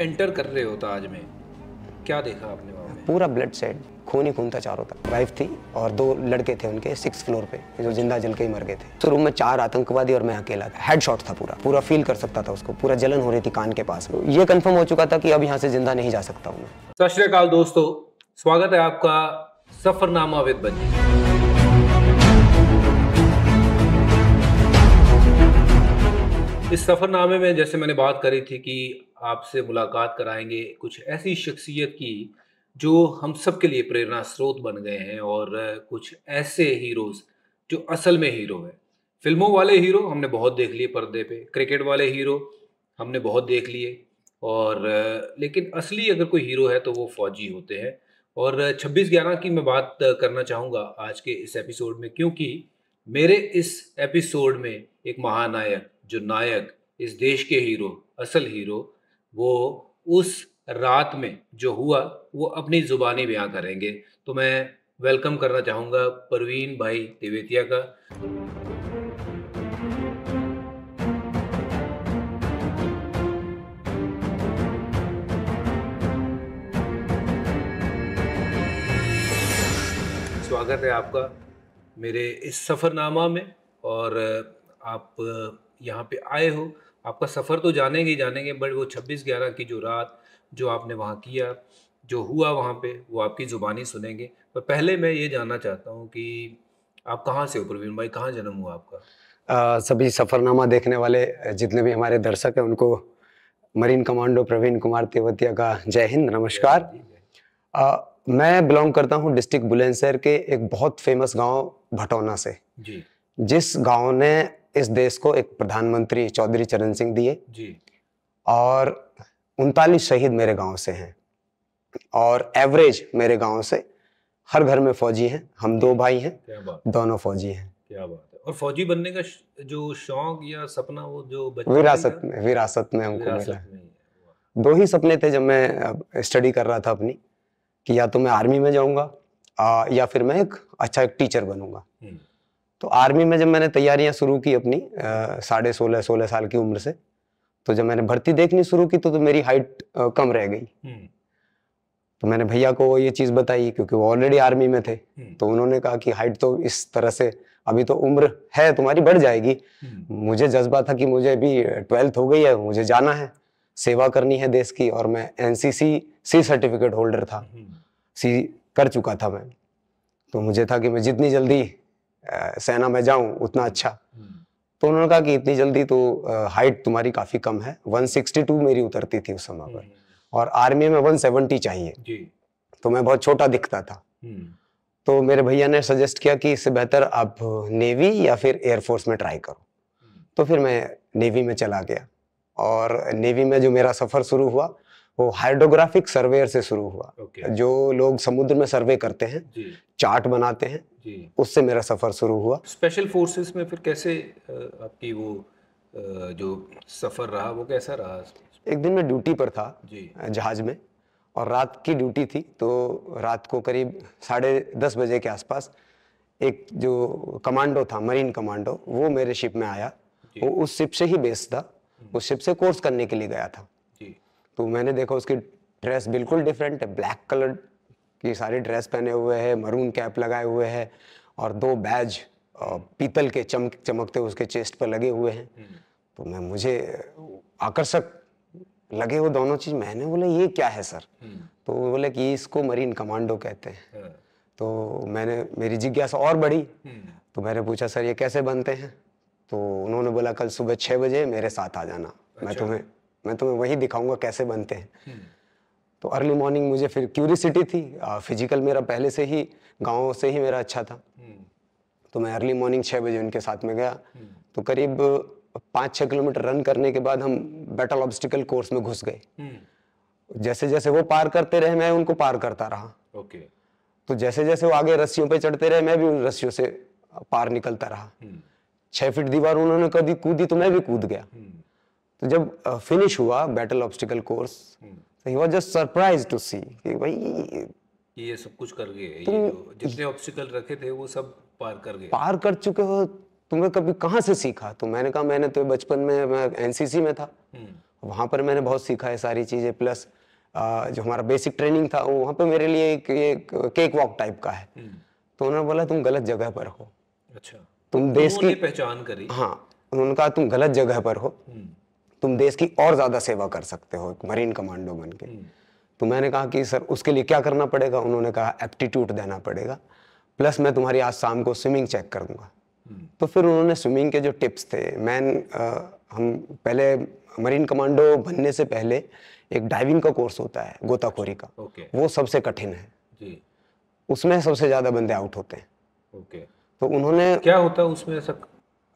Enter कर रहे होता तो आज में क्या देखा आपने पूरा ब्लड सेट खून ही खून था चारों तरफ वाइफ थी और दो लड़के थे उनके सिक्स फ्लोर पे जो जिंदा जल के ही मर गए थे तो रूम में चार आतंकवादी और मैं अकेला था हेड शॉट था पूरा पूरा फील कर सकता था उसको पूरा जलन हो रही थी कान के पास में ये कंफर्म हो चुका था कि अब यहाँ से जिंदा नहीं जा सकता हूँ मैं सत दोस्तों स्वागत है आपका सफरनामा विद बंजी इस सफ़रनामे में जैसे मैंने बात करी थी कि आपसे मुलाकात कराएंगे कुछ ऐसी शख्सियत की जो हम सब के लिए प्रेरणा स्रोत बन गए हैं और कुछ ऐसे हीरोज़ जो असल में हीरो हैं फिल्मों वाले हीरो हमने बहुत देख लिए पर्दे पे क्रिकेट वाले हीरो हमने बहुत देख लिए और लेकिन असली अगर कोई हीरो है तो वो फौजी होते हैं और छब्बीस ग्यारह की मैं बात करना चाहूँगा आज के इस एपिसोड में क्योंकि मेरे इस एपिसोड में एक महानायक जो नायक इस देश के हीरो असल हीरो वो उस रात में जो हुआ वो अपनी ज़ुबानी बयां करेंगे तो मैं वेलकम करना चाहूँगा परवीन भाई तिवेतिया का स्वागत है आपका मेरे इस सफ़रनामा में और आप यहाँ पे आए हो आपका सफ़र तो जानेंगे ही जानेंगे बट वो छब्बीस ग्यारह की जो रात जो आपने वहाँ किया जो हुआ वहाँ पे वो आपकी ज़ुबानी सुनेंगे पर पहले मैं ये जानना चाहता हूँ कि आप कहाँ से हो प्रवीण भाई कहाँ जन्म हुआ आपका आ, सभी सफ़रनामा देखने वाले जितने भी हमारे दर्शक हैं उनको मरीन कमांडो प्रवीण कुमार तेवतिया का जय हिंद नमस्कार आ, मैं बिलोंग करता हूँ डिस्ट्रिक्ट बुलंदशहर के एक बहुत फेमस गांव भटौना से जी जिस गांव ने इस देश को एक प्रधानमंत्री चौधरी चरण सिंह दिए और उनतालीस शहीद मेरे गांव से हैं और एवरेज मेरे गांव से हर घर में फौजी हैं हम दो भाई हैं दोनों फौजी हैं क्या बात है और फौजी बनने का जो शौक या सपना वो जो विरासत में विरासत में हमको मिला दो ही सपने थे जब मैं स्टडी कर रहा था अपनी कि या तो मैं आर्मी में जाऊंगा या फिर मैं एक अच्छा एक टीचर बनूंगा हम्म। तो आर्मी में जब मैंने तैयारियां शुरू की अपनी साढ़े सोलह सोलह साल की उम्र से तो जब मैंने भर्ती देखनी शुरू की तो, तो मेरी हाइट कम रह गई हम्म। तो मैंने भैया को ये चीज़ बताई क्योंकि वो ऑलरेडी आर्मी में थे हम्म। तो उन्होंने कहा कि हाइट तो इस तरह से अभी तो उम्र है तुम्हारी बढ़ जाएगी हम्म। मुझे जज्बा था कि मुझे अभी ट्वेल्थ हो गई है मुझे जाना है सेवा करनी है देश की और मैं एनसीसी सी सर्टिफिकेट होल्डर था सी कर चुका था मैं तो मुझे था कि मैं जितनी जल्दी सेना में जाऊं उतना अच्छा तो उन्होंने कहा कि इतनी जल्दी तो हाइट तुम्हारी काफ़ी कम है 162 मेरी उतरती थी उस समय पर हम्म। और आर्मी में 170 चाहिए तो मैं बहुत छोटा दिखता था हम्म। तो मेरे भैया ने सजेस्ट किया कि इससे बेहतर आप नेवी या फिर एयरफोर्स में ट्राई करो हम्म। तो फिर मैं नेवी में चला गया और नेवी में जो मेरा सफ़र शुरू हुआ वो हाइड्रोग्राफिक सर्वेयर से शुरू हुआ okay. जो लोग समुद्र में सर्वे करते हैं चार्ट बनाते हैं उससे मेरा सफर शुरू हुआ स्पेशल फोर्सेस में फिर कैसे आपकी वो जो सफर रहा वो कैसा रहा एक दिन मैं ड्यूटी पर था जहाज में और रात की ड्यूटी थी तो रात को करीब साढ़े दस बजे के आसपास एक जो कमांडो था मरीन कमांडो वो मेरे शिप में आया वो उस शिप से ही बेस था हम्म। उस शिप से कोर्स करने के लिए गया था तो मैंने देखा उसकी ड्रेस बिल्कुल डिफरेंट है ब्लैक कलर की सारी ड्रेस पहने हुए है मरून कैप लगाए हुए है और दो बैज पीतल के चमक चमकते उसके चेस्ट पर लगे हुए हैं हम्म। तो मैं मुझे आकर्षक लगे वो दोनों चीज मैंने बोला ये क्या है सर हम्म। तो बोले कि इसको मरीन कमांडो कहते हैं हाँ। तो मैंने मेरी जिज्ञासा और बढ़ी हम्म। तो मैंने पूछा सर ये कैसे बनते हैं तो उन्होंने बोला कल सुबह छः बजे मेरे साथ आ जाना अच्छा। मैं तुम्हें मैं तुम्हें वही दिखाऊंगा कैसे बनते हैं हम्म। तो अर्ली मॉर्निंग मुझे फिर क्यूरिसिटी थी फिजिकल मेरा पहले से ही गाँव से ही मेरा अच्छा था हम्म। तो मैं अर्ली मॉर्निंग छः बजे उनके साथ में गया हम्म। तो करीब पाँच छः किलोमीटर रन करने के बाद हम बैटल ऑब्स्टिकल कोर्स में घुस गए जैसे जैसे वो पार करते रहे मैं उनको पार करता रहा ओके तो जैसे जैसे वो आगे रस्सियों पे चढ़ते रहे मैं भी उन रस्सियों से पार निकलता रहा छह फीट दीवार उन्होंने कभी कूदी तो मैं भी कूद गया तो जब फिनिश हुआ बैटल ऑब्स्टिकल कोर्स तो he was just surprise to see कि भाई ये सब कुछ कर गए तुम जितने ऑब्स्टिकल रखे थे वो सब पार कर गए पार कर चुके हो तुमने कभी कहाँ से सीखा तो मैंने कहा मैंने तो बचपन में मैं एनसीसी में था हम्म। वहां पर मैंने बहुत सीखा है सारी चीज़ें प्लस जो हमारा बेसिक ट्रेनिंग था वो वहां पे मेरे लिए एक ये केक वॉक टाइप का है हम्म। तो उन्होंने बोला तुम गलत जगह पर हो अच्छा तुम तो देश की पहचान करी हाँ उनका तुम गलत जगह पर हो हम्म। तुम देश की और ज़्यादा सेवा कर सकते हो मरीन कमांडो बन के हम्म। तो मैंने कहा कि सर उसके लिए क्या करना पड़ेगा उन्होंने कहा एप्टीट्यूड देना पड़ेगा प्लस मैं तुम्हारी आज शाम को स्विमिंग चेक करूंगा तो फिर उन्होंने स्विमिंग के जो टिप्स थे मैन हम पहले मरीन कमांडो बनने से पहले एक डाइविंग का कोर्स होता है गोताखोरी का okay. वो सबसे कठिन है जी। उसमें सबसे ज़्यादा बंदे आउट होते हैं okay. तो उन्होंने क्या होता है उसमें ऐसा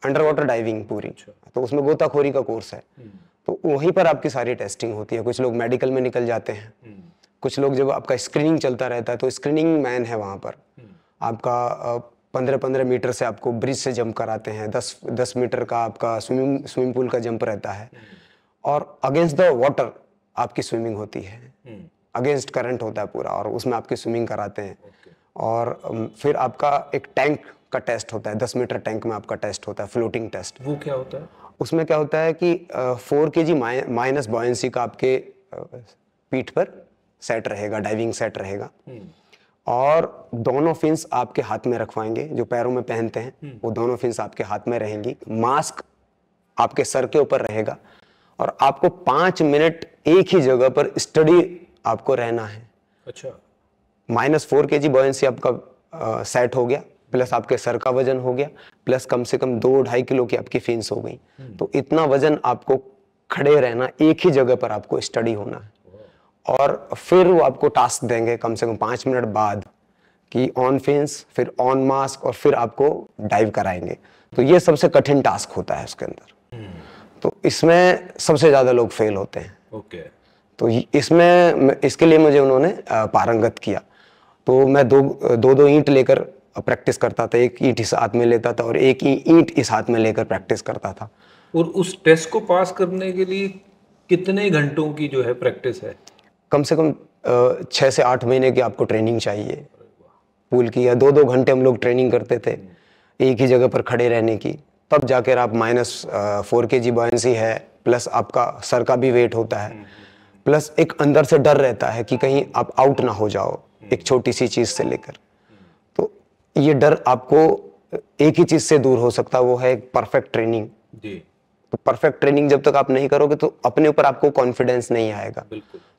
अंडर वाटर डाइविंग पूरी अच्छा। तो उसमें गोताखोरी का कोर्स है हम्म। तो वहीं पर आपकी सारी टेस्टिंग होती है कुछ लोग मेडिकल में निकल जाते हैं हम्म। कुछ लोग जब आपका स्क्रीनिंग चलता रहता है तो स्क्रीनिंग मैन है वहाँ पर हम्म। आपका पंद्रह पंद्रह मीटर से आपको ब्रिज से जंप कराते हैं दस दस मीटर का आपका स्विमिंग स्विमिंग पूल का जंप रहता है और अगेंस्ट द वाटर आपकी स्विमिंग होती है अगेंस्ट करंट होता है पूरा और उसमें आपकी स्विमिंग कराते हैं और फिर आपका एक टैंक का टेस्ट होता है दस मीटर टैंक में आपका टेस्ट होता है फ्लोटिंग टेस्ट वो क्या होता है उसमें क्या होता है कि फोर के जी माइनस बॉयसी का आपके पीठ पर सेट रहेगा डाइविंग सेट रहेगा हम्म। और दोनों फिंस आपके हाथ में रखवाएंगे जो पैरों में पहनते हैं हम्म। वो दोनों फिंस आपके हाथ में रहेंगी मास्क आपके सर के ऊपर रहेगा और आपको पांच मिनट एक ही जगह पर स्टडी आपको रहना है अच्छा माइनस फोर के जी बॉयसी आपका आ, सेट हो गया प्लस आपके सर का वजन हो गया प्लस कम से कम दो ढाई किलो की आपकी फीस हो गई हम्म। तो इतना वजन आपको खड़े रहना एक ही जगह पर आपको स्टडी होना है और फिर वो आपको टास्क देंगे कम से कम पाँच मिनट बाद कि ऑन फिंस फिर ऑन मास्क और फिर आपको डाइव कराएंगे तो ये सबसे कठिन टास्क होता है उसके अंदर हम्म। तो इसमें सबसे ज़्यादा लोग फेल होते हैं ओके तो इसमें इसके लिए मुझे उन्होंने पारंगत किया तो मैं दो दो दो ईंट लेकर प्रैक्टिस करता था एक ईंट इस हाथ में लेता था और एक ही ईंट इस हाथ में लेकर प्रैक्टिस करता था और उस टेस्ट को पास करने के लिए कितने घंटों की जो है प्रैक्टिस है कम से कम छः से आठ महीने की आपको ट्रेनिंग चाहिए पूल की या दो दो घंटे हम लोग ट्रेनिंग करते थे एक ही जगह पर खड़े रहने की तब जाकर आप माइनस फोर के जी बॉयसी है प्लस आपका सर का भी वेट होता है प्लस एक अंदर से डर रहता है कि कहीं आप आउट ना हो जाओ एक छोटी सी चीज़ से लेकर ये डर आपको एक ही चीज से दूर हो सकता वो है परफेक्ट ट्रेनिंग जी तो परफेक्ट ट्रेनिंग जब तक आप नहीं करोगे तो अपने ऊपर आपको कॉन्फिडेंस नहीं आएगा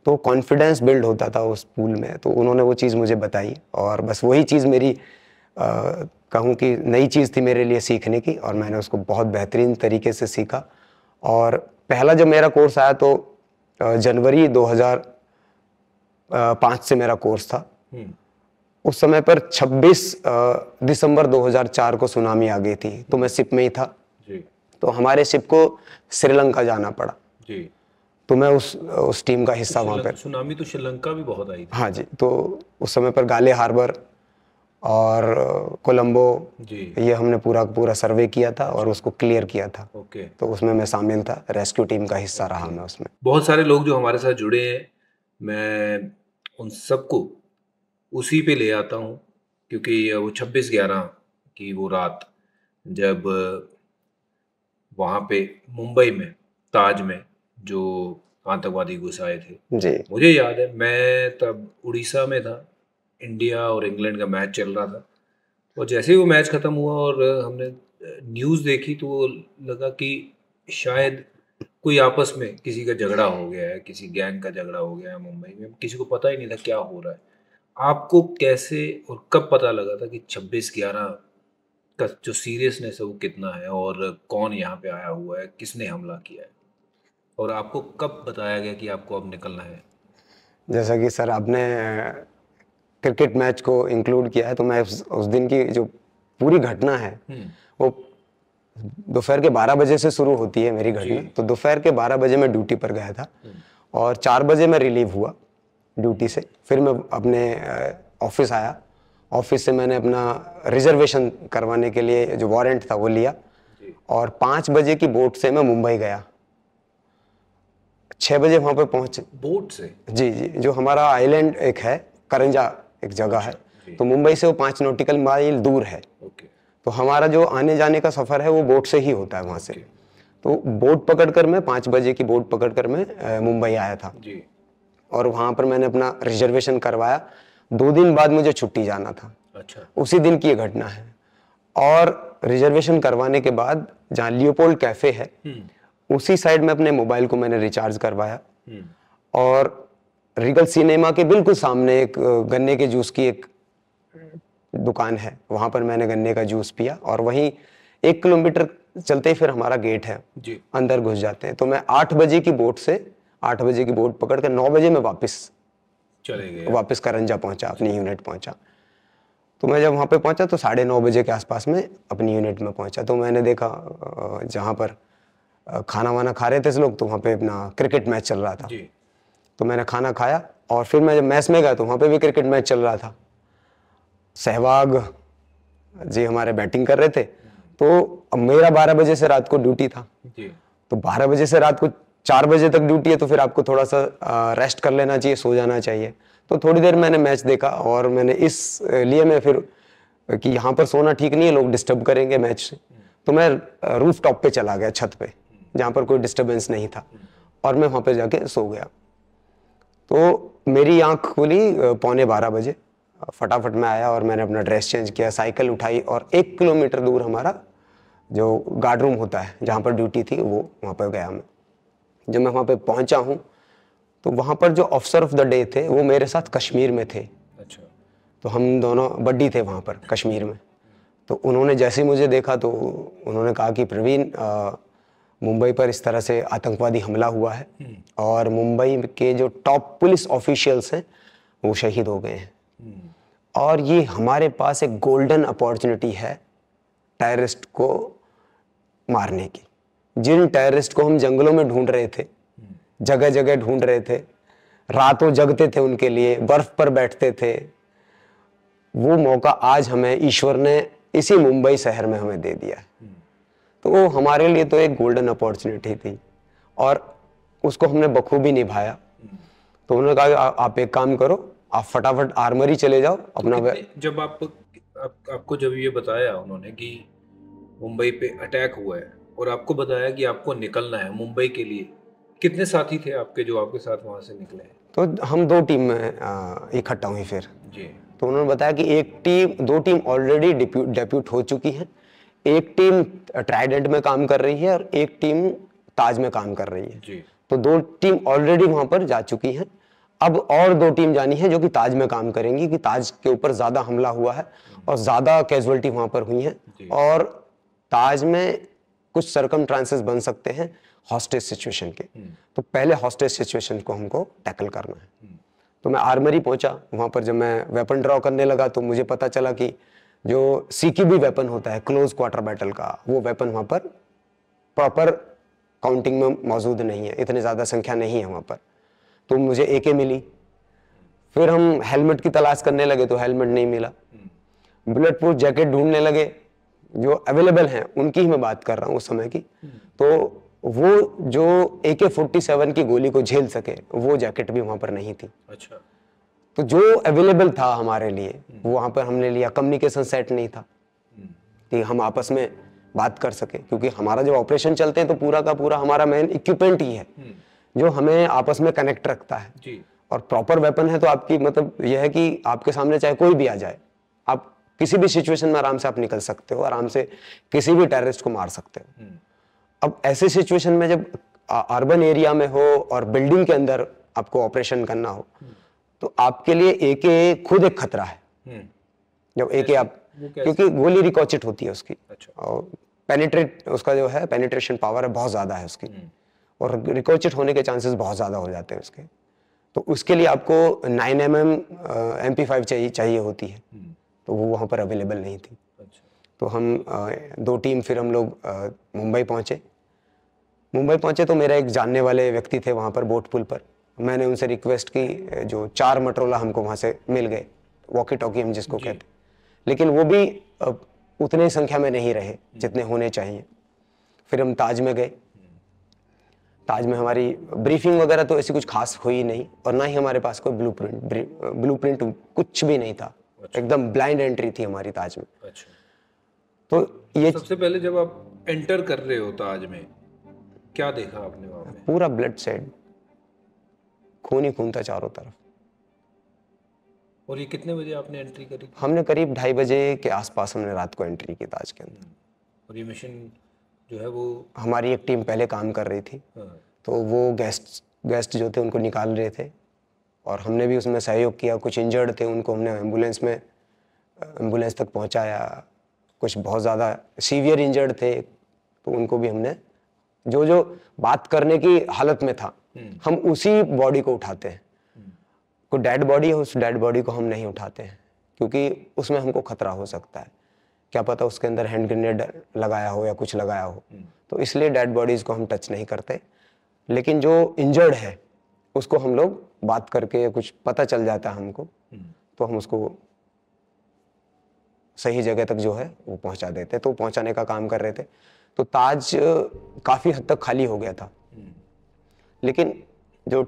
तो कॉन्फिडेंस बिल्ड होता था उस पूल में तो उन्होंने वो चीज़ मुझे बताई और बस वही चीज़ मेरी कहूँ कि नई चीज़ थी मेरे लिए सीखने की और मैंने उसको बहुत बेहतरीन तरीके से सीखा और पहला जब मेरा कोर्स आया तो जनवरी 2005 से मेरा कोर्स था हम्म। उस समय पर 26 दिसंबर 2004 को सुनामी आ गई थी तो मैं शिप में ही था जी। तो हमारे शिप को श्रीलंका जाना पड़ा जी। तो मैं उस उस टीम का हिस्सा वहां पर सुनामी तो श्रीलंका भी बहुत आई थी हाँ जी तो उस समय पर गाले हार्बर और कोलंबो ये हमने पूरा पूरा सर्वे किया था और उसको क्लियर किया था ओके तो उसमें मैं शामिल था रेस्क्यू टीम का हिस्सा रहा मैं उसमें बहुत सारे लोग जो हमारे साथ जुड़े हैं मैं उन सबको उसी पे ले आता हूँ क्योंकि वो छब्बीस ग्यारह की वो रात जब वहाँ पे मुंबई में ताज में जो आतंकवादी घुस आए थे जी। मुझे याद है मैं तब उड़ीसा में था इंडिया और इंग्लैंड का मैच चल रहा था और जैसे ही वो मैच ख़त्म हुआ और हमने न्यूज़ देखी तो लगा कि शायद कोई आपस में किसी का झगड़ा हो गया है किसी गैंग का झगड़ा हो गया है मुंबई में किसी को पता ही नहीं था क्या हो रहा है आपको कैसे और कब पता लगा था कि छब्बीस ग्यारह का जो सीरियसनेस है वो कितना है और कौन यहाँ पे आया हुआ है किसने हमला किया है और आपको कब बताया गया कि आपको अब निकलना है जैसा कि सर आपने क्रिकेट मैच को इंक्लूड किया है तो मैं उस, दिन की जो पूरी घटना है हम्म। वो दोपहर के 12 बजे से शुरू होती है मेरी घटना तो दोपहर के 12 बजे मैं ड्यूटी पर गया था हम्म। और चार बजे मैं रिलीव हुआ ड्यूटी से फिर मैं अपने ऑफिस आया ऑफिस से मैंने अपना रिजर्वेशन करवाने के लिए जो वारंट था वो लिया और पाँच बजे की बोट से मैं मुंबई गया छः बजे वहाँ पे पहुँचे बोट से जी जी जो हमारा आइलैंड एक है करंजा एक जगह है तो मुंबई से वो पाँच नोटिकल माइल दूर है तो हमारा जो आने जाने का सफ़र है वो बोट से ही होता है वहाँ से तो बोट पकड़ कर मैं पाँच बजे की बोट पकड़ कर मैं मुंबई आया था जी और वहां पर मैंने अपना रिजर्वेशन करवाया दो दिन बाद मुझे छुट्टी जाना था अच्छा उसी दिन की घटना है और रिजर्वेशन करवाने के बाद जहाँ लियोपोल कैफ़े है हम्म। उसी साइड में अपने मोबाइल को मैंने रिचार्ज करवाया हम्म। और रिगल सिनेमा के बिल्कुल सामने एक गन्ने के जूस की एक दुकान है वहां पर मैंने गन्ने का जूस पिया और वहीं एक किलोमीटर चलते ही फिर हमारा गेट है जी। अंदर घुस जाते हैं तो मैं आठ बजे की बोट से आठ बजे की बोट पकड़ कर नौ बजे में वापस चले गए वापस करंजा पहुंचा अपनी यूनिट पहुंचा तो मैं जब वहाँ पे पहुंचा तो साढ़े नौ बजे के आसपास में अपनी यूनिट में पहुंचा तो मैंने देखा जहाँ पर खाना वाना खा रहे थे लोग तो वहाँ पे अपना क्रिकेट मैच चल रहा था तो मैंने खाना खाया और फिर मैं जब मैच में गया तो वहाँ पे भी क्रिकेट मैच चल रहा था सहवाग जी हमारे बैटिंग कर रहे थे तो मेरा बारह बजे से रात को ड्यूटी था तो बारह बजे से रात को चार बजे तक ड्यूटी है तो फिर आपको थोड़ा सा रेस्ट कर लेना चाहिए सो जाना चाहिए तो थोड़ी देर मैंने मैच देखा और मैंने इस लिए मैं फिर कि यहाँ पर सोना ठीक नहीं है लोग डिस्टर्ब करेंगे मैच से तो मैं रूफ टॉप पर चला गया छत पर जहाँ पर कोई डिस्टर्बेंस नहीं था और मैं वहाँ पर जाके सो गया तो मेरी आँख खुली पौने बारह बजे फटाफट मैं आया और मैंने अपना ड्रेस चेंज किया साइकिल उठाई और एक किलोमीटर दूर हमारा जो गार्ड रूम होता है जहाँ पर ड्यूटी थी वो वहाँ पर गया मैं जब मैं वहाँ पे पहुँचा हूँ तो वहाँ पर जो ऑफिसर ऑफ द डे थे वो मेरे साथ कश्मीर में थे अच्छा तो हम दोनों बड्डी थे वहाँ पर कश्मीर में तो उन्होंने जैसे मुझे देखा तो उन्होंने कहा कि प्रवीण मुंबई पर इस तरह से आतंकवादी हमला हुआ है हम्म। और मुंबई के जो टॉप पुलिस ऑफिशियल्स हैं वो शहीद हो गए हैं हम्म। और ये हमारे पास एक गोल्डन अपॉर्चुनिटी है टेररिस्ट को मारने की जिन टेररिस्ट को हम जंगलों में ढूंढ रहे थे जगह जगह ढूंढ रहे थे रातों जगते थे उनके लिए बर्फ पर बैठते थे वो मौका आज हमें ईश्वर ने इसी मुंबई शहर में हमें दे दिया तो वो हमारे लिए तो एक गोल्डन अपॉर्चुनिटी थी और उसको हमने बखूबी निभाया तो उन्होंने कहा आप एक काम करो आप फटाफट आर्मरी चले जाओ अपना तो जब आप, आप आपको जब ये बताया उन्होंने कि मुंबई पे अटैक हुआ है और आपको बताया कि आपको निकलना है मुंबई के लिए कितने साथी थे आपके जो आपके साथ वहाँ से निकले हैं तो हम दो टीम में इकट्ठा हुई फिर जी तो उन्होंने बताया कि एक टीम दो टीम ऑलरेडी डेप्यूट हो चुकी है एक टीम ट्राइडेंट में काम कर रही है और एक टीम ताज में काम कर रही है जी तो दो टीम ऑलरेडी वहां पर जा चुकी है अब और दो टीम जानी है जो कि ताज में काम करेंगी कि ताज के ऊपर ज़्यादा हमला हुआ है और ज़्यादा कैजुअलिटी वहां पर हुई है और ताज में कुछ सरकम ट्रांसेस बन सकते हैं हॉस्टेज सिचुएशन के हम्म। तो पहले हॉस्टेज सिचुएशन को हमको टैकल करना है हम्म। तो मैं आर्मरी पहुंचा वहां पर जब मैं वेपन ड्रॉ करने लगा तो मुझे पता चला कि जो सीकी भी वेपन होता है क्लोज क्वार्टर बैटल का वो वेपन वहां पर प्रॉपर काउंटिंग में मौजूद नहीं है इतने ज़्यादा संख्या नहीं है वहां पर तो मुझे ए के मिली फिर हम हेलमेट की तलाश करने लगे तो हेलमेट नहीं मिला बुलेट प्रूफ जैकेट ढूंढने लगे जो अवेलेबल हैं उनकी ही मैं बात कर रहा हूँ उस समय की तो वो जो ए के फोर्टी सेवन की गोली को झेल सके वो जैकेट भी वहाँ पर नहीं थी अच्छा तो जो अवेलेबल था हमारे लिए वो वहाँ पर हमने लिया कम्युनिकेशन सेट नहीं था कि हम आपस में बात कर सके क्योंकि हमारा जब ऑपरेशन चलते हैं तो पूरा का पूरा हमारा मेन इक्विपमेंट ही है हम्म। जो हमें आपस में कनेक्ट रखता है और प्रॉपर वेपन है तो आपकी मतलब यह है कि आपके सामने चाहे कोई भी आ जाए किसी भी सिचुएशन में आराम से आप निकल सकते हो आराम से किसी भी टेररिस्ट को मार सकते हो हम्म। अब ऐसे सिचुएशन में जब अर्बन एरिया में हो और बिल्डिंग के अंदर आपको ऑपरेशन करना हो हम्म। तो आपके लिए एक खुद एक खतरा है हम्म। जब एक आप क्योंकि गोली रिकॉचिट होती है उसकी अच्छा। और पेनिट्रेट उसका जो है पेनिट्रेशन पावर है बहुत ज़्यादा है उसकी और रिकॉचिट होने के चांसेस बहुत ज़्यादा हो जाते हैं उसके तो उसके लिए आपको nine M M M P five चाहिए चाहिए होती है तो वो वहाँ पर अवेलेबल नहीं थी अच्छा। तो हम दो टीम फिर हम लोग मुंबई पहुँचे मुंबई पहुँचे तो मेरा एक जानने वाले व्यक्ति थे वहाँ पर बोट पुल पर मैंने उनसे रिक्वेस्ट की जो चार मटरोला हमको वहाँ से मिल गए वॉकी टॉकी हम जिसको कहते लेकिन वो भी उतने संख्या में नहीं रहे जितने होने चाहिए फिर हम ताज में गए ताज में हमारी ब्रीफिंग वगैरह तो ऐसी कुछ खास हुई नहीं और ना ही हमारे पास कोई ब्लू प्रिंट कुछ भी नहीं था अच्छा। एकदम ब्लाइंड एंट्री थी हमारी ताज में अच्छा तो ये तो सबसे पहले जब आप एंटर कर रहे हो ताज में क्या देखा आपने वहां पे पूरा ब्लड सेड खून ही खून था चारों तरफ और ये कितने बजे आपने एंट्री करी हमने करीब ढाई बजे के आसपास हमने रात को एंट्री की ताज के अंदर और ये मिशन जो है वो हमारी एक टीम पहले काम कर रही थी हाँ। तो वो गेस्ट गेस्ट जो थे उनको निकाल रहे थे और हमने भी उसमें सहयोग किया कुछ इंजर्ड थे उनको हमने एम्बुलेंस में एम्बुलेंस तक पहुंचाया कुछ बहुत ज़्यादा सीवियर इंजर्ड थे तो उनको भी हमने जो जो बात करने की हालत में था हम्म। हम उसी बॉडी को उठाते हैं हम्म। कोई डेड बॉडी है उस डेड बॉडी को हम नहीं उठाते हैं क्योंकि उसमें हमको खतरा हो सकता है क्या पता उसके अंदर हैंड ग्रेनेड लगाया हो या कुछ लगाया हो हम्म। तो इसलिए डेड बॉडीज़ को हम टच नहीं करते लेकिन जो इंजर्ड है उसको हम लोग बात करके कुछ पता चल जाता है हमको हम्म। तो हम उसको सही जगह तक जो है वो पहुंचा देते तो पहुंचाने का काम कर रहे थे तो ताज काफ़ी हद तक खाली हो गया था हम्म। लेकिन जो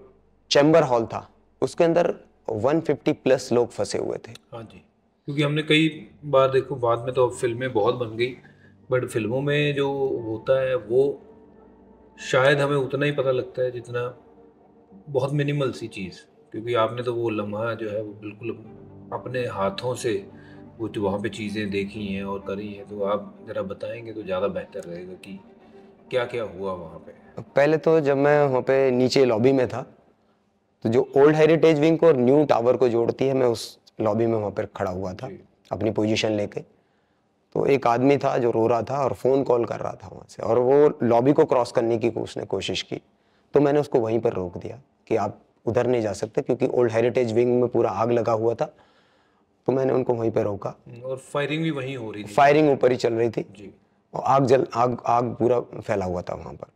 चैम्बर हॉल था उसके अंदर 150 प्लस लोग फंसे हुए थे हाँ जी क्योंकि हमने कई बार देखो बाद में तो अब फिल्में बहुत बन गई बट फिल्मों में जो होता है वो शायद हमें उतना ही पता लगता है जितना बहुत मिनिमल सी चीज़ क्योंकि आपने तो वो लम्हा जो है वो बिल्कुल अपने हाथों से वो जो वहाँ पे चीज़ें देखी हैं और करी हैं तो आप ज़रा बताएंगे तो ज़्यादा बेहतर रहेगा कि क्या क्या हुआ वहाँ पे पहले तो जब मैं वहाँ पे नीचे लॉबी में था तो जो ओल्ड हेरिटेज विंग को और न्यू टावर को जोड़ती है मैं उस लॉबी में वहाँ पर खड़ा हुआ था अपनी पोजीशन लेके तो एक आदमी था जो रो रहा था और फ़ोन कॉल कर रहा था वहाँ से और वो लॉबी को क्रॉस करने की उसने कोशिश की तो मैंने उसको वहीं पर रोक दिया कि आप उधर नहीं जा सकते क्योंकि ओल्ड हेरिटेज विंग में पूरा आग लगा हुआ था तो मैंने उनको वहीं पर रोका हम्म, और फायरिंग भी वहीं हो रही थी फायरिंग ऊपर ही चल रही थी जी और आग जल आग आग पूरा फैला हुआ था वहाँ पर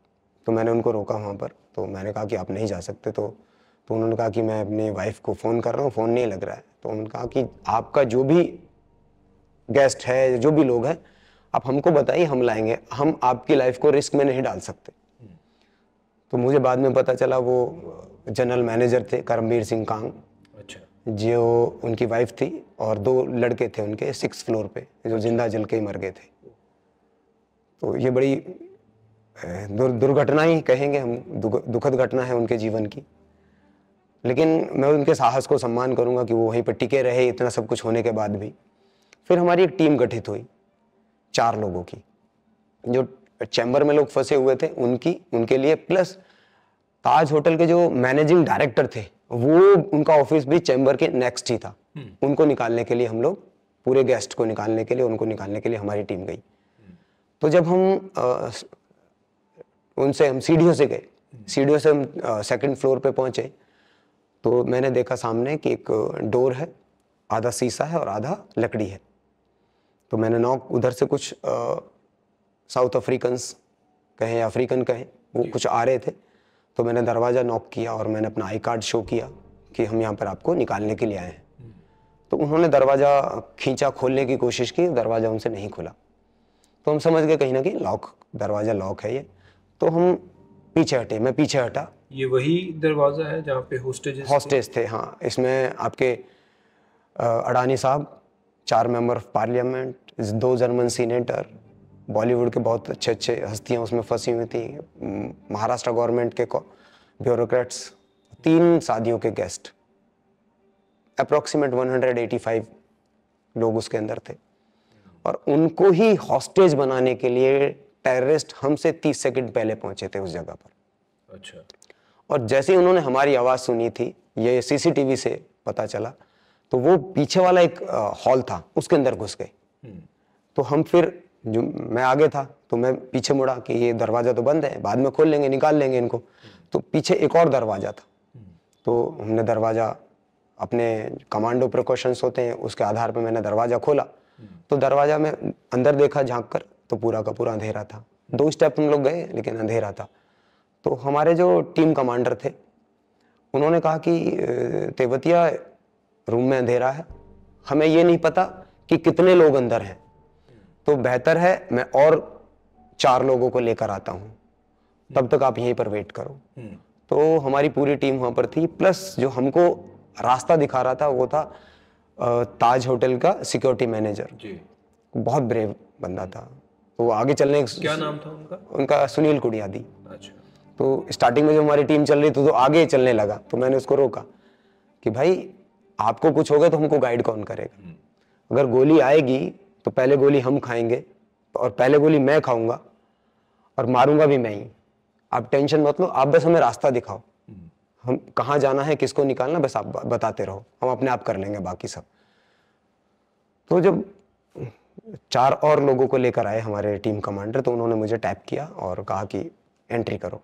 तो मैंने उनको रोका वहाँ पर तो मैंने कहा कि आप नहीं जा सकते तो तो उन्होंने कहा कि मैं अपने वाइफ को फ़ोन कर रहा हूँ फ़ोन नहीं लग रहा है तो उन्होंने कहा कि आपका जो भी गेस्ट है जो भी लोग हैं आप हमको बताइए हम लाएंगे हम आपकी लाइफ को रिस्क में नहीं डाल सकते तो मुझे बाद में पता चला वो जनरल मैनेजर थे करमवीर सिंह कांग अच्छा जो उनकी वाइफ थी और दो लड़के थे उनके सिक्स फ्लोर पे जो जिंदा जल के ही मर गए थे तो ये बड़ी दुर, दुर्घटना ही कहेंगे हम दुखद घटना है उनके जीवन की लेकिन मैं उनके साहस को सम्मान करूंगा कि वो वहीं पर टिके रहे इतना सब कुछ होने के बाद भी फिर हमारी एक टीम गठित हुई चार लोगों की जो चैम्बर में लोग फंसे हुए थे उनकी उनके लिए प्लस ताज तो होटल के जो मैनेजिंग डायरेक्टर थे वो उनका ऑफिस भी चैम्बर के नेक्स्ट ही था हम्म। उनको निकालने के लिए हम लोग पूरे गेस्ट को निकालने के लिए उनको निकालने के लिए हमारी टीम गई हम्म। तो जब हम आ, उनसे हम सीढ़ियों से गए सीढ़ियों हम्म। से हम सेकंड फ्लोर पे पहुंचे तो मैंने देखा सामने कि एक डोर है आधा शीशा है और आधा लकड़ी है तो मैंने नॉक उधर से कुछ साउथ अफ्रीकन्स कहें अफ्रीकन कहें वो कुछ आ रहे थे तो मैंने दरवाज़ा नॉक किया और मैंने अपना आई कार्ड शो किया कि हम यहाँ पर आपको निकालने के लिए आए हैं तो उन्होंने दरवाज़ा खींचा खोलने की कोशिश की दरवाज़ा उनसे नहीं खुला तो हम समझ गए कहीं ना कहीं लॉक दरवाज़ा लॉक है ये तो हम पीछे हटे मैं पीछे हटा ये वही दरवाज़ा है जहाँ पे होस्टेज हॉस्टेज थे हाँ इसमें आपके अडानी साहब चार मेंबर ऑफ पार्लियामेंट दो जर्मन सीनेटर बॉलीवुड के बहुत अच्छे अच्छे हस्तियाँ उसमें फंसी हुई थी महाराष्ट्र गवर्नमेंट के ब्यूरोक्रेट्स तीन शादियों के गेस्ट अप्रोक्सीमेट 185 लोग उसके अंदर थे और उनको ही हॉस्टेज बनाने के लिए टेररिस्ट हमसे 30 सेकंड पहले पहुंचे थे उस जगह पर अच्छा और जैसे ही उन्होंने हमारी आवाज़ सुनी थी ये सीसीटीवी से पता चला तो वो पीछे वाला एक हॉल था उसके अंदर घुस गए हम्म। तो हम फिर जो मैं आगे था तो मैं पीछे मुड़ा कि ये दरवाज़ा तो बंद है बाद में खोल लेंगे निकाल लेंगे इनको तो पीछे एक और दरवाज़ा था तो हमने दरवाज़ा अपने कमांडो प्रिकॉशंस होते हैं उसके आधार पर मैंने दरवाज़ा खोला तो दरवाज़ा में अंदर देखा झाँक कर तो पूरा का पूरा अंधेरा था दो स्टेप हम लोग गए लेकिन अंधेरा था तो हमारे जो टीम कमांडर थे उन्होंने कहा कि तेवतिया रूम में अंधेरा है हमें ये नहीं पता कि कितने लोग अंदर हैं तो बेहतर है मैं और चार लोगों को लेकर आता हूँ तब तक आप यहीं पर वेट करो हम्म। तो हमारी पूरी टीम वहाँ पर थी प्लस जो हमको रास्ता दिखा रहा था वो था ताज होटल का सिक्योरिटी मैनेजर जी। बहुत ब्रेव बंदा था तो वो आगे चलने क्या नाम था उनका उनका सुनील कुड़ियादी अच्छा तो स्टार्टिंग में जब हमारी टीम चल रही थी तो आगे चलने लगा तो मैंने उसको रोका कि भाई आपको कुछ होगा तो हमको गाइड कौन करेगा हम्म। अगर गोली आएगी तो पहले गोली हम खाएंगे और पहले गोली मैं खाऊंगा और मारूंगा भी मैं ही आप टेंशन मत लो आप बस हमें रास्ता दिखाओ हम कहाँ जाना है किसको निकालना बस आप बताते रहो हम अपने आप कर लेंगे बाकी सब तो जब चार और लोगों को लेकर आए हमारे टीम कमांडर तो उन्होंने मुझे टैप किया और कहा कि एंट्री करो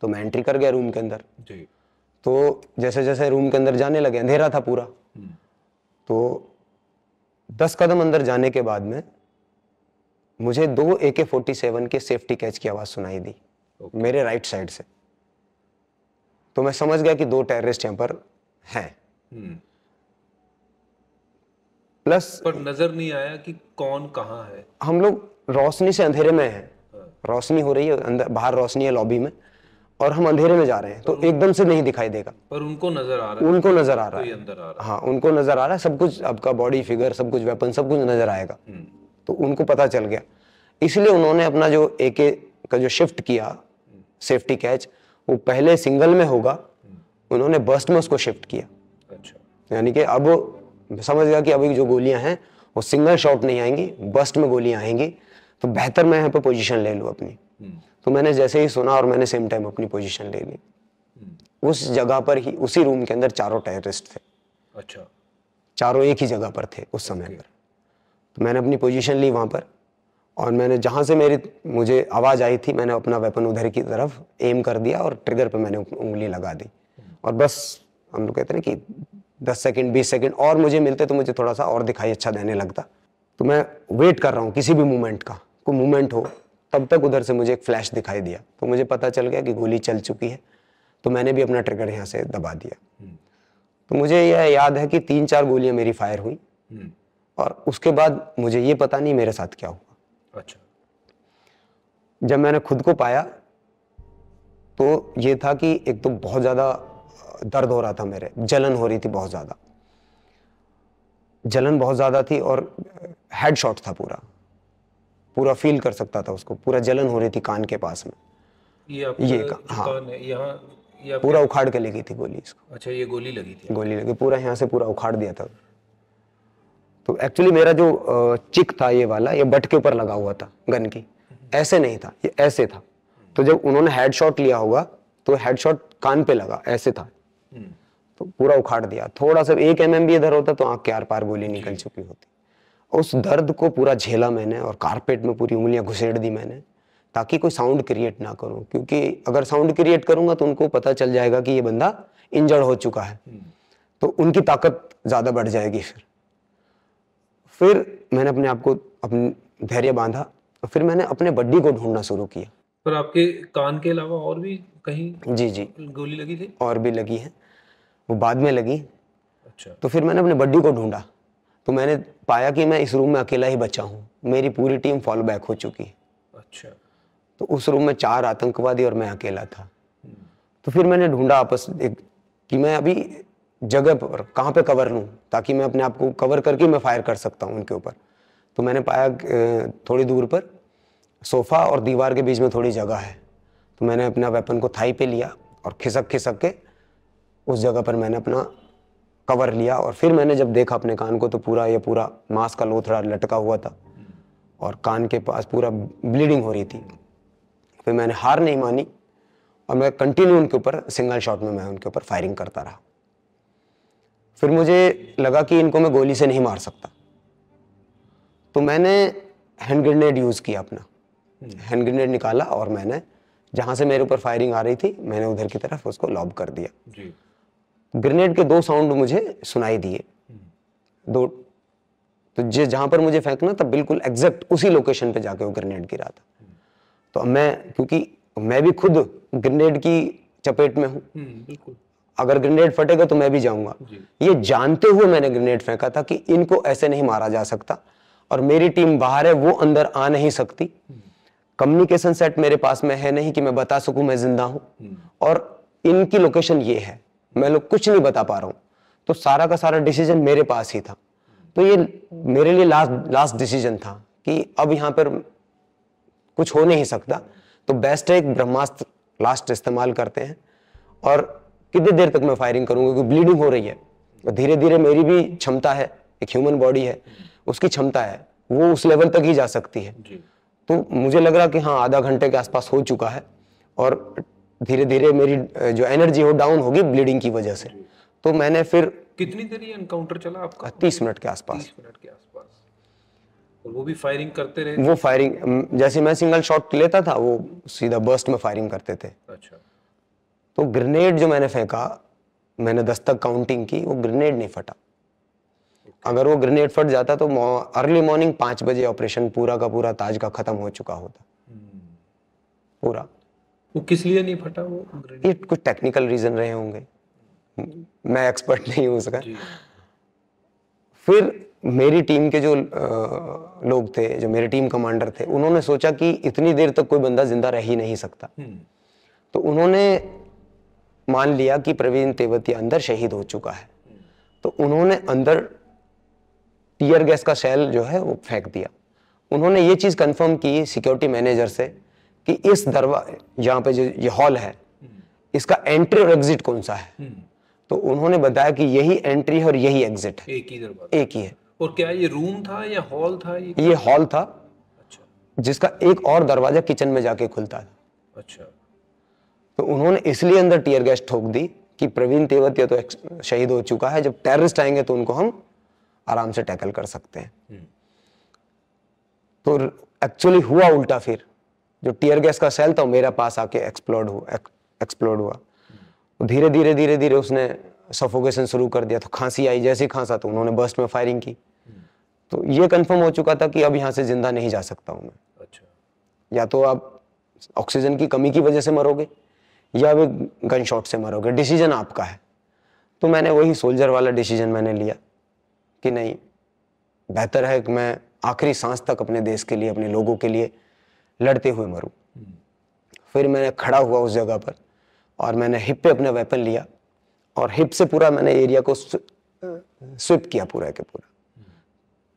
तो मैं एंट्री कर गया रूम के अंदर तो जैसे जैसे रूम के अंदर जाने लगे अंधेरा था पूरा हम्म। तो दस कदम अंदर जाने के बाद में मुझे दो ए के फोर्टी सेवन के सेफ्टी कैच की आवाज़ सुनाई दी okay. मेरे राइट साइड से तो मैं समझ गया कि दो टेररिस्ट यहां पर हैं hmm. हम्म। प्लस पर नजर नहीं आया कि कौन कहाँ है हम लोग रोशनी से अंधेरे में हैं हाँ। रोशनी हो रही है अंदर बाहर रोशनी है लॉबी में और हम अंधेरे में जा रहे हैं तो एकदम से नहीं दिखाई देगा पर उनको नजर आ रहा है उनको नजर आ रहा है हाँ उनको नजर आ रहा है सब कुछ आपका बॉडी फिगर सब कुछ वेपन सब कुछ नजर आएगा हम्म। तो उनको पता चल गया इसलिए उन्होंने अपना जो एके का जो शिफ्ट किया सेफ्टी कैच वो पहले सिंगल में होगा हम्म। उन्होंने बस्ट में उसको शिफ्ट किया अच्छा यानी कि अब समझ गया कि अभी जो गोलियां हैं वो सिंगल शॉट नहीं आएंगी बस्ट में गोलियां आएंगी तो बेहतर मैं यहाँ पर पोजीशन ले लूँ अपनी हम्म। तो मैंने जैसे ही सुना और मैंने सेम टाइम अपनी पोजीशन ले ली हम्म। उस जगह पर ही उसी रूम के अंदर चारों टेररिस्ट थे अच्छा चारों एक ही जगह पर थे उस समय पर तो मैंने अपनी पोजीशन ली वहाँ पर और मैंने जहाँ से मेरी मुझे आवाज़ आई थी मैंने अपना वेपन उधर की तरफ एम कर दिया और ट्रिगर पर मैंने उंगली लगा दी हम्म। और बस हम लोग कहते हैं कि दस सेकेंड बीस सेकेंड और मुझे मिलते तो मुझे थोड़ा सा और दिखाई अच्छा देने लगता तो मैं वेट कर रहा हूँ किसी भी मूवमेंट का कोई मूवमेंट हो तब तक उधर से मुझे एक फ्लैश दिखाई दिया तो मुझे पता चल गया कि गोली चल चुकी है तो मैंने भी अपना ट्रिगर यहाँ से दबा दिया हम्म। तो मुझे यह याद है कि तीन चार गोलियां मेरी फायर हुई हम्म। और उसके बाद मुझे ये पता नहीं मेरे साथ क्या हुआ अच्छा जब मैंने खुद को पाया तो ये था कि एक तो बहुत ज़्यादा दर्द हो रहा था मेरे जलन हो रही थी बहुत ज़्यादा जलन बहुत ज़्यादा थी और हेड शॉट था पूरा पूरा फील कर सकता था उसको पूरा जलन हो रही थी कान के पास में ये का, हाँ यहाँ पूरा उखाड़ के लगी थी गोली इसको अच्छा ये गोली लगी थी गोली लगी पूरा यहाँ से पूरा उखाड़ दिया था तो एक्चुअली मेरा जो चिक था ये वाला ये बट के ऊपर लगा हुआ था गन की ऐसे नहीं था ये ऐसे था तो जब उन्होंने हेडशॉट लिया होगा तो हेडशॉट कान पे लगा ऐसे था हम्म। तो पूरा उखाड़ दिया थोड़ा सा एक एम एम भी इधर होता तो आंख के आर पार गोली निकल चुकी होती उस दर्द को पूरा झेला मैंने और कारपेट में पूरी उंगलियां घुसेड़ दी मैंने ताकि कोई साउंड क्रिएट ना करूं क्योंकि अगर साउंड क्रिएट करूंगा तो उनको पता चल जाएगा कि ये बंदा इंजर्ड हो चुका है हम्म। तो उनकी ताकत ज़्यादा बढ़ जाएगी फिर फिर मैंने अपने आप को अपने धैर्य बांधा और फिर मैंने अपने बड्डी को ढूंढना शुरू किया पर आपके कान के अलावा और भी कहीं जी जी गोली लगी थी और भी लगी है वो बाद में लगी अच्छा तो फिर मैंने अपने बड्डी को ढूंढा तो मैंने पाया कि मैं इस रूम में अकेला ही बचा हूँ मेरी पूरी टीम फॉलो बैक हो चुकी है अच्छा तो उस रूम में चार आतंकवादी और मैं अकेला था तो फिर मैंने ढूंढा आपस एक कि मैं अभी जगह पर कहाँ पे कवर लूँ ताकि मैं अपने आप को कवर करके मैं फायर कर सकता हूँ उनके ऊपर तो मैंने पाया थोड़ी दूर पर सोफ़ा और दीवार के बीच में थोड़ी जगह है तो मैंने अपना वेपन को थाई पे लिया और खिसक खिसक के उस जगह पर मैंने अपना कवर लिया और फिर मैंने जब देखा अपने कान को तो पूरा ये पूरा मांस का लोथड़ा लटका हुआ था और कान के पास पूरा ब्लीडिंग हो रही थी फिर मैंने हार नहीं मानी और मैं कंटिन्यू उनके ऊपर सिंगल शॉट में मैं उनके ऊपर फायरिंग करता रहा फिर मुझे लगा कि इनको मैं गोली से नहीं मार सकता तो मैंने हैंड ग्रेनेड यूज़ किया अपना हैंड ग्रेनेड निकाला और मैंने जहाँ से मेरे ऊपर फायरिंग आ रही थी मैंने उधर की तरफ उसको लॉब कर दिया ग्रेनेड के दो साउंड मुझे सुनाई दिए दो तो जिस जहां पर मुझे फेंकना था बिल्कुल एग्जैक्ट उसी लोकेशन पे जाके वो ग्रेनेड गिरा था तो मैं क्योंकि मैं भी खुद ग्रेनेड की चपेट में हूं हम्म, अगर ग्रेनेड फटेगा तो मैं भी जाऊंगा ये जानते हुए मैंने ग्रेनेड फेंका था कि इनको ऐसे नहीं मारा जा सकता और मेरी टीम बाहर है वो अंदर आ नहीं सकती कम्युनिकेशन हम्म। सेट मेरे पास में है नहीं कि मैं बता सकूं मैं जिंदा हूं हम्म। और इनकी लोकेशन ये है मैं लोग कुछ नहीं बता पा रहा हूँ तो सारा का सारा डिसीजन मेरे पास ही था तो ये मेरे लिए लास्ट लास्ट डिसीजन था कि अब यहाँ पर कुछ हो नहीं सकता तो बेस्ट है एक ब्रह्मास्त्र लास्ट इस्तेमाल करते हैं और कितनी देर तक मैं फायरिंग करूँगा क्योंकि ब्लीडिंग हो रही है और धीरे धीरे मेरी भी क्षमता है एक ह्यूमन बॉडी है उसकी क्षमता है वो उस लेवल तक ही जा सकती है तो मुझे लग रहा कि हाँ आधा घंटे के आसपास हो चुका है और धीरे धीरे मेरी जो एनर्जी हो डाउन होगी ब्लीडिंग की वजह से तो मैंने फिर कितनी देर ये एनकाउंटर चला आपका तीस मिनट के आसपास तीस मिनट के आसपास और वो भी फायरिंग करते रहे वो फायरिंग जैसे मैं सिंगल शॉट लेता था वो सीधा बर्स्ट में फायरिंग करते थे अच्छा तो ग्रेनेड जो मैंने फेंका मैंने दस तक काउंटिंग की वो ग्रेनेड नहीं फटा अगर वो ग्रेनेड फट जाता तो अर्ली मॉर्निंग पांच बजे ऑपरेशन पूरा का पूरा ताज का खत्म हो चुका होता हम्म। पूरा वो किस लिए नहीं फटा वो ये कुछ टेक्निकल रीजन रहे होंगे मैं एक्सपर्ट नहीं हो उसका फिर मेरी टीम के जो लोग थे जो मेरे टीम कमांडर थे उन्होंने सोचा कि इतनी देर तक कोई बंदा जिंदा रह ही नहीं सकता हम्म। तो उन्होंने मान लिया कि प्रवीण तेवतिया अंदर शहीद हो चुका है तो उन्होंने अंदर टीयर गैस का सेल जो है वो फेंक दिया उन्होंने ये चीज़ कंफर्म की सिक्योरिटी मैनेजर से कि इस दरवा जहां पे जो ये हॉल है इसका एंट्री और एग्जिट कौन सा है हम्म। तो उन्होंने बताया कि यही एंट्री है और यही एग्जिट है एक ही दरवाजा एक ही है और क्या ये रूम था या हॉल था ये, ये हॉल था अच्छा जिसका एक और दरवाजा किचन में जाके खुलता था अच्छा तो उन्होंने इसलिए अंदर टीयर गैस ठोक दी कि प्रवीण तेवतिया तो शहीद हो चुका है जब टेररिस्ट आएंगे तो उनको हम आराम से टैकल कर सकते हैं हम्म। तो एक्चुअली हुआ उल्टा फिर जो टीयर गैस का सेल था मेरा पास आके एक्सप्लोड हुआ एक्सप्लोड हुआ धीरे धीरे धीरे धीरे उसने सफोकेशन शुरू कर दिया तो खांसी आई जैसे खांसा तो उन्होंने बस्ट में फायरिंग की तो ये कंफर्म हो चुका था कि अब यहाँ से जिंदा नहीं जा सकता हूँ मैं अच्छा या तो आप ऑक्सीजन की कमी की वजह से मरोगे या वे गन शॉट से मरोगे डिसीजन आपका है तो मैंने वही सोल्जर वाला डिसीजन मैंने लिया कि नहीं बेहतर है कि मैं आखिरी सांस तक अपने देश के लिए अपने लोगों के लिए लड़ते हुए मरूं फिर मैंने खड़ा हुआ उस जगह पर और मैंने हिप पे अपना वेपन लिया और हिप से पूरा मैंने एरिया को स्विप किया पूरा के पूरा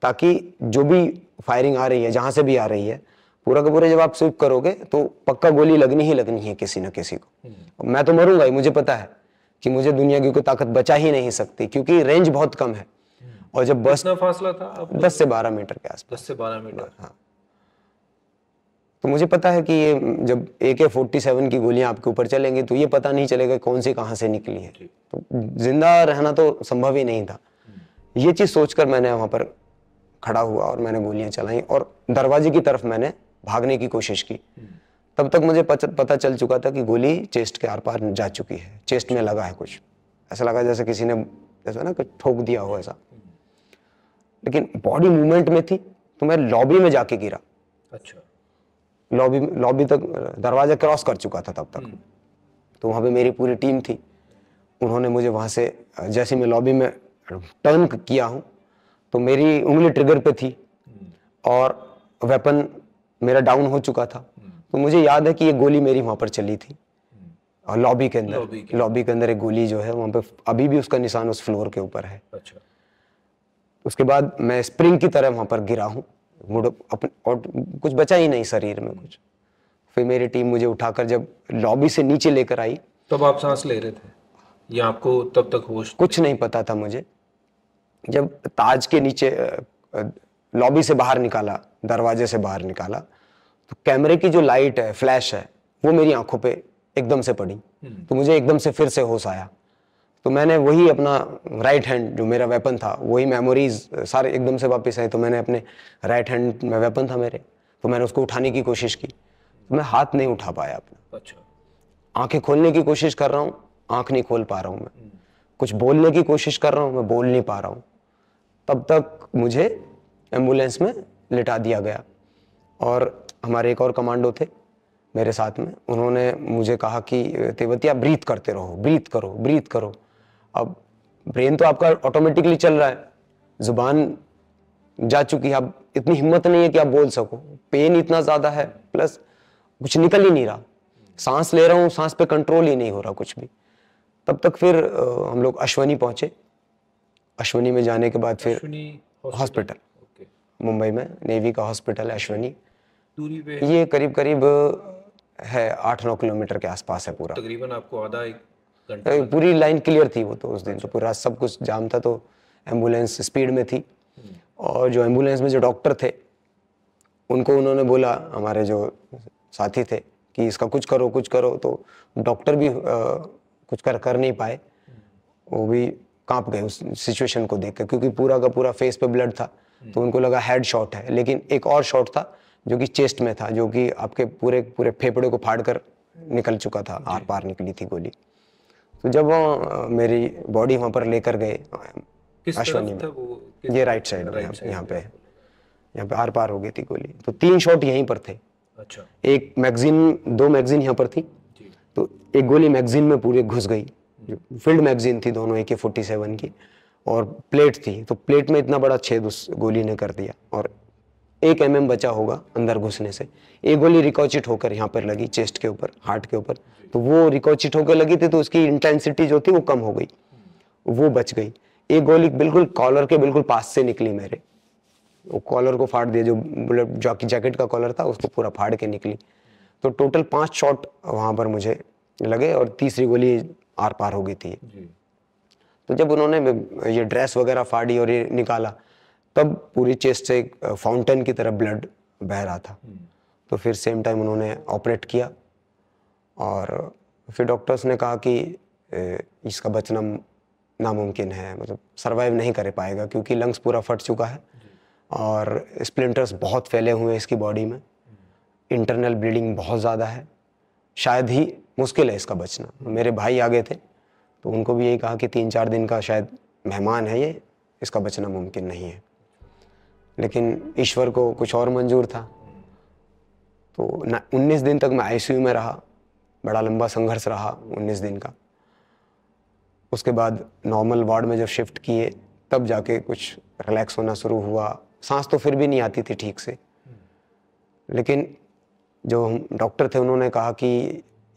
ताकि जो भी फायरिंग आ रही है जहां से भी आ रही है पूरा का पूरा जब आप स्विप करोगे तो पक्का गोली लगनी ही लगनी है किसी ना किसी को हम्म। मैं तो मरूंगा ही मुझे पता है कि मुझे दुनिया की कोई ताकत बचा ही नहीं सकती क्योंकि रेंज बहुत कम है हम्म। और जब बस फासला था दस से बारह मीटर के आसपास दस से बारह मीटर हाँ तो मुझे पता है कि ये जब ए के फोर्टी सेवन की गोलियां आपके ऊपर चलेंगी तो ये पता नहीं चलेगा कौन सी कहाँ से निकली है तो जिंदा रहना तो संभव ही नहीं था ये चीज़ सोचकर मैंने वहाँ पर खड़ा हुआ और मैंने गोलियां चलाई और दरवाजे की तरफ मैंने भागने की कोशिश की तब तक मुझे पता चल चुका था कि गोली चेस्ट के आर पार जा चुकी है चेस्ट में लगा है कुछ ऐसा लगा जैसे किसी ने जैसा ना कुछ ठोक दिया हो ऐसा लेकिन बॉडी मूवमेंट में थी तो मैं लॉबी में जाके गिरा अच्छा लॉबी लॉबी तक दरवाज़ा क्रॉस कर चुका था तब तक हम्म। तो वहाँ पे मेरी पूरी टीम थी उन्होंने मुझे वहाँ से जैसे मैं लॉबी में टर्न किया हूँ तो मेरी उंगली ट्रिगर पे थी हम्म। और वेपन मेरा डाउन हो चुका था हम्म। तो मुझे याद है कि ये गोली मेरी वहाँ पर चली थी और लॉबी के अंदर लॉबी के अंदर एक गोली जो है वहाँ पे अभी भी उसका निशान उस फ्लोर के ऊपर है अच्छा उसके बाद मैं स्प्रिंग की तरह वहाँ पर गिरा हूँ मुड अपने और कुछ बचा ही नहीं शरीर में कुछ फिर मेरी टीम मुझे उठाकर जब लॉबी से नीचे लेकर आई तब आप सांस ले रहे थे या आपको तब तक होश कुछ नहीं पता था मुझे जब ताज के नीचे लॉबी से बाहर निकाला दरवाजे से बाहर निकाला तो कैमरे की जो लाइट है फ्लैश है वो मेरी आंखों पे एकदम से पड़ी हम्म। तो मुझे एकदम से फिर से होश आया तो मैंने वही अपना राइट हैंड जो मेरा वेपन था वही मेमोरीज सारे एकदम से वापस आए तो मैंने अपने राइट हैंड में वेपन था मेरे तो मैंने उसको उठाने की कोशिश की तो मैं हाथ नहीं उठा पाया अपना अच्छा आंखें खोलने की कोशिश कर रहा हूँ आंख नहीं खोल पा रहा हूँ मैं हम्म। कुछ बोलने की कोशिश कर रहा हूँ मैं बोल नहीं पा रहा हूँ तब तक मुझे एम्बुलेंस में लिटा दिया गया और हमारे एक और कमांडो थे मेरे साथ में उन्होंने मुझे कहा कि तेवतिया ब्रीथ करते रहो ब्रीथ करो ब्रीथ करो अब ब्रेन तो आपका ऑटोमेटिकली चल रहा है जुबान जा चुकी है अब इतनी हिम्मत नहीं है कि आप बोल सको पेन इतना ज़्यादा है प्लस कुछ निकल ही नहीं रहा सांस ले रहा हूँ सांस पे कंट्रोल ही नहीं हो रहा कुछ भी तब तक फिर आ, हम लोग अश्वनी पहुंचे अश्वनी में जाने के बाद फिर हॉस्पिटल मुंबई में नेवी का हॉस्पिटल है अश्वनी दूरी पे ये करीब करीब है आठ नौ किलोमीटर के आसपास है पूरा तकरीबन आपको आधा एक पूरी लाइन क्लियर थी वो तो उस दिन तो पूरा सब कुछ जाम था तो एम्बुलेंस स्पीड में थी हम्म। और जो एम्बुलेंस में जो डॉक्टर थे उनको उन्होंने बोला हमारे जो साथी थे कि इसका कुछ करो कुछ करो तो डॉक्टर भी आ, कुछ कर कर नहीं पाए हम्म। वो भी कांप गए उस सिचुएशन को देख कर क्योंकि पूरा का पूरा फेस पे ब्लड था हम्म। तो उनको लगा हेड शॉट है लेकिन एक और शॉट था जो कि चेस्ट में था जो कि आपके पूरे पूरे फेफड़े को फाड़ कर निकल चुका था आर पार निकली थी गोली तो जब वो मेरी बॉडी वहाँ पर लेकर गए अश्वनी में ये राइट साइड में यहाँ पे यहाँ पे आर पार हो गई थी गोली तो तीन शॉट यहीं पर थे अच्छा एक मैगजीन दो मैगजीन यहाँ पर थी तो एक गोली मैगजीन में पूरी घुस गई फील्ड मैगजीन थी दोनों ए के फोर्टी सेवन की और प्लेट थी तो प्लेट में इतना बड़ा छेद उस गोली ने कर दिया और एक एम बचा होगा अंदर घुसने से एक गोली रिकॉचिट होकर यहाँ पर लगी चेस्ट के ऊपर हार्ट के ऊपर तो वो रिकॉचिट होकर लगी थी तो उसकी इंटेंसिटी जो थी वो कम हो गई वो बच गई एक गोली बिल्कुल कॉलर के बिल्कुल पास से निकली मेरे वो कॉलर को फाड़ दिया जो बुलेट जॉकी जैकेट का कॉलर था उसको पूरा फाड़ के निकली तो टोटल पांच शॉट वहाँ पर मुझे लगे और तीसरी गोली आर पार हो गई थी तो जब उन्होंने ये ड्रेस वगैरह फाड़ी और ये निकाला तब पूरी चेस्ट से एक फाउंटेन की तरह ब्लड बह रहा था हम्म। तो फिर सेम टाइम उन्होंने ऑपरेट किया और फिर डॉक्टर्स ने कहा कि इसका बचना नामुमकिन है मतलब सर्वाइव नहीं कर पाएगा क्योंकि लंग्स पूरा फट चुका है और स्प्लिंटर्स बहुत फैले हुए हैं इसकी बॉडी में इंटरनल ब्लीडिंग बहुत ज़्यादा है शायद ही मुश्किल है इसका बचना मेरे भाई आ गए थे तो उनको भी यही कहा कि तीन चार दिन का शायद मेहमान है ये इसका बचना मुमकिन नहीं है लेकिन ईश्वर को कुछ और मंजूर था तो उन्नीस दिन तक मैं आईसीयू में रहा बड़ा लंबा संघर्ष रहा 19 दिन का उसके बाद नॉर्मल वार्ड में जब शिफ्ट किए तब जाके कुछ रिलैक्स होना शुरू हुआ सांस तो फिर भी नहीं आती थी ठीक से लेकिन जो हम डॉक्टर थे उन्होंने कहा कि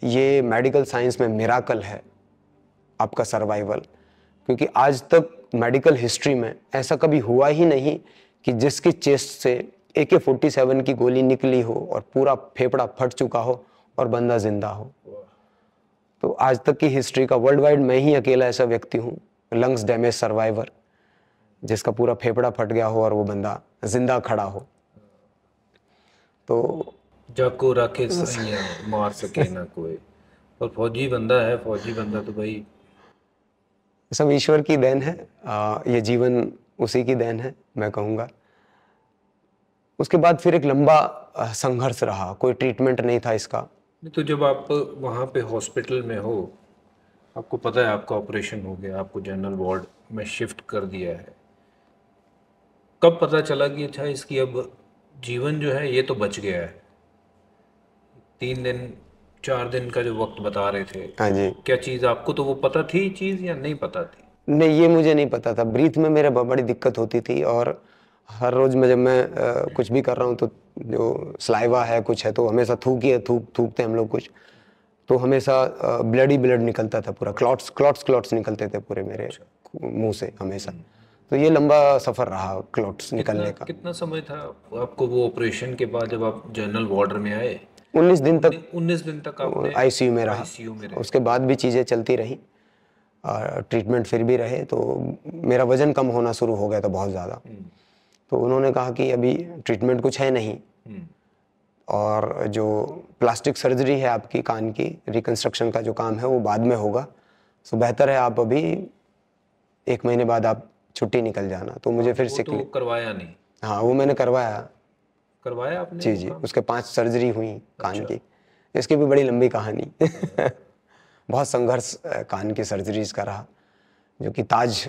ये मेडिकल साइंस में मेराकल है आपका सर्वाइवल क्योंकि आज तक मेडिकल हिस्ट्री में ऐसा कभी हुआ ही नहीं कि जिसकी चेस्ट से ए के फोर्टी सेवन की गोली निकली हो और पूरा फेफड़ा फट चुका हो और बंदा जिंदा हो तो आज तक की हिस्ट्री का वर्ल्ड वाइड मैं ही अकेला ऐसा व्यक्ति हूँ लंग्स डैमेज सर्वाइवर जिसका पूरा फेफड़ा फट गया हो और वो बंदा जिंदा खड़ा हो तो जाको राखे मार सके ना कोई और फौजी बंदा है फौजी बंदा तो भाई सब ईश्वर की देन है आ, ये जीवन उसी की देन है मैं कहूँगा उसके बाद फिर एक लंबा संघर्ष रहा कोई ट्रीटमेंट नहीं था इसका तो जब आप वहाँ पे हॉस्पिटल में हो आपको पता है आपका ऑपरेशन हो गया आपको जनरल वार्ड में शिफ्ट कर दिया है कब पता चला कि अच्छा इसकी अब जीवन जो है ये तो बच गया है तीन दिन चार दिन का जो वक्त बता रहे थे हाँ जी क्या चीज़ आपको तो वो पता थी चीज़ या नहीं पता थी नहीं ये मुझे नहीं पता था ब्रीथ में मेरा बड़ी दिक्कत होती थी और हर रोज़ में जब मैं आ, कुछ भी कर रहा हूँ तो जो सलाइवा है कुछ है तो हमेशा थूक ही है थूक थूकते हम लोग कुछ तो हमेशा ब्लड ही ब्लड निकलता था पूरा क्लॉट्स क्लॉट्स क्लॉट्स निकलते थे पूरे मेरे अच्छा। मुंह से हमेशा हम्म। तो ये लंबा सफ़र रहा क्लॉट्स निकलने का कितना समय था आपको वो ऑपरेशन के बाद जब आप जनरल वार्डर में आए उन्नीस दिन तक उन्नीस दिन तक सी आईसीयू में रहा में उसके बाद भी चीज़ें चलती रहीं ट्रीटमेंट फिर भी रहे तो मेरा वज़न कम होना शुरू हो गया था बहुत ज़्यादा हम्म। तो उन्होंने कहा कि अभी ट्रीटमेंट कुछ है नहीं हम्म। और जो प्लास्टिक सर्जरी है आपकी कान की रिकन्स्ट्रक्शन का जो काम है वो बाद में होगा सो बेहतर है आप अभी एक महीने बाद आप छुट्टी निकल जाना तो मुझे हाँ, फिर से तो करवाया नहीं हाँ वो मैंने करवाया करवाया आपने जी जी उसके पांच सर्जरी हुई कान अच्छा। की इसकी भी बड़ी लंबी कहानी बहुत संघर्ष कान की सर्जरीज का रहा जो कि ताज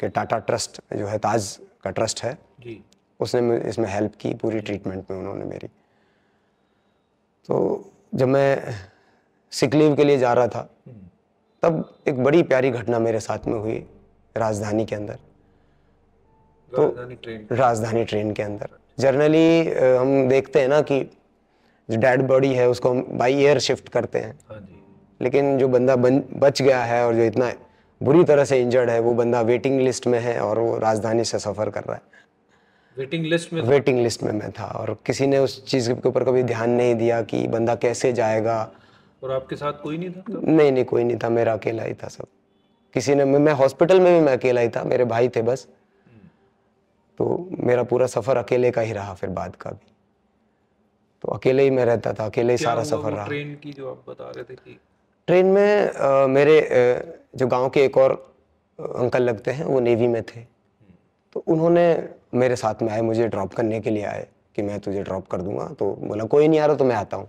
के टाटा ट्रस्ट जो है ताज का ट्रस्ट है जी उसने इसमें हेल्प की पूरी ट्रीटमेंट में उन्होंने मेरी तो जब मैं सिकलीव के लिए जा रहा था हम्म। तब एक बड़ी प्यारी घटना मेरे साथ में हुई राजधानी के अंदर तो राजधानी ट्रेन के अंदर जर्नली हम देखते हैं ना कि जो डेड बॉडी है उसको हम बाई एयर शिफ्ट करते हैं हाँ लेकिन जो बंदा बन, बच गया है और जो इतना बुरी तरह से इंजर्ड है वो बंदा वेटिंग लिस्ट में है और वो राजधानी से सफ़र कर रहा है वेटिंग लिस्ट में वेटिंग लिस्ट में मैं था और किसी ने उस चीज़ के ऊपर कभी ध्यान नहीं दिया कि बंदा कैसे जाएगा और आपके साथ कोई नहीं था नहीं नहीं कोई नहीं था मेरा अकेला ही था सब किसी ने मैं हॉस्पिटल में भी मैं अकेला ही था मेरे भाई थे बस तो मेरा पूरा सफ़र अकेले का ही रहा फिर बाद का भी तो अकेले ही मैं रहता था अकेले ही सारा सफ़र रहा ट्रेन की जो आप बता रहे थे कि ट्रेन में आ, मेरे जो गांव के एक और अंकल लगते हैं वो नेवी में थे तो उन्होंने मेरे साथ में आए मुझे ड्रॉप करने के लिए आए कि मैं तुझे ड्रॉप कर दूंगा तो बोला कोई नहीं आ रहा तो मैं आता हूँ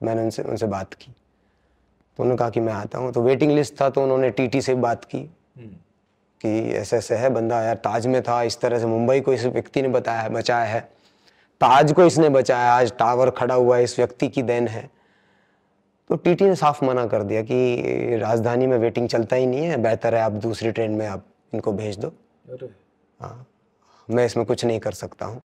तो मैंने उनसे उनसे बात की तो उन्होंने कहा कि मैं आता हूँ तो वेटिंग लिस्ट था तो उन्होंने टीटी से बात की हम्म। कि ऐसे ऐसे है बंदा यार ताज में था इस तरह से मुंबई को इस व्यक्ति ने बताया बचाया है ताज को इसने बचाया आज टावर खड़ा हुआ है इस व्यक्ति की देन है तो टीटी ने साफ मना कर दिया कि राजधानी में वेटिंग चलता ही नहीं है बेहतर है आप दूसरी ट्रेन में आप इनको भेज दो हाँ मैं इसमें कुछ नहीं कर सकता हूँ